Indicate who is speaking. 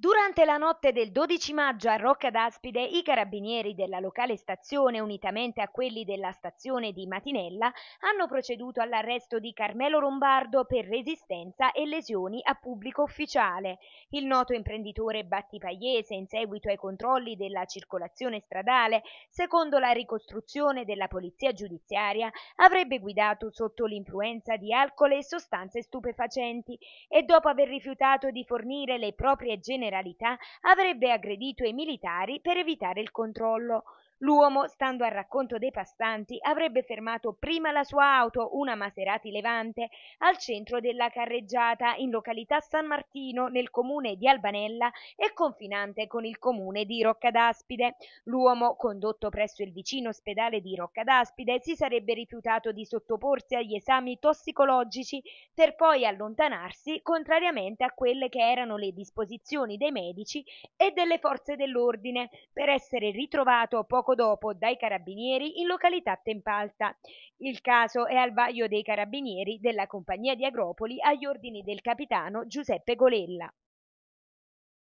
Speaker 1: Durante la notte del 12 maggio a Rocca d'Aspide i carabinieri della locale stazione, unitamente a quelli della stazione di Matinella, hanno proceduto all'arresto di Carmelo Lombardo per resistenza e lesioni a pubblico ufficiale. Il noto imprenditore battipagliese, in seguito ai controlli della circolazione stradale, secondo la ricostruzione della polizia giudiziaria, avrebbe guidato sotto l'influenza di alcol e sostanze stupefacenti e dopo aver rifiutato di fornire le proprie generazioni generalità avrebbe aggredito i militari per evitare il controllo L'uomo, stando al racconto dei passanti, avrebbe fermato prima la sua auto, una Maserati Levante, al centro della carreggiata, in località San Martino, nel comune di Albanella e confinante con il comune di Roccadaspide. L'uomo, condotto presso il vicino ospedale di Roccadaspide, si sarebbe rifiutato di sottoporsi agli esami tossicologici per poi allontanarsi, contrariamente a quelle che erano le disposizioni dei medici e delle forze dell'ordine, per essere ritrovato poco poco dopo dai carabinieri in località Tempalta. Il caso è al vaglio dei carabinieri della compagnia di Agropoli agli ordini del capitano Giuseppe Golella.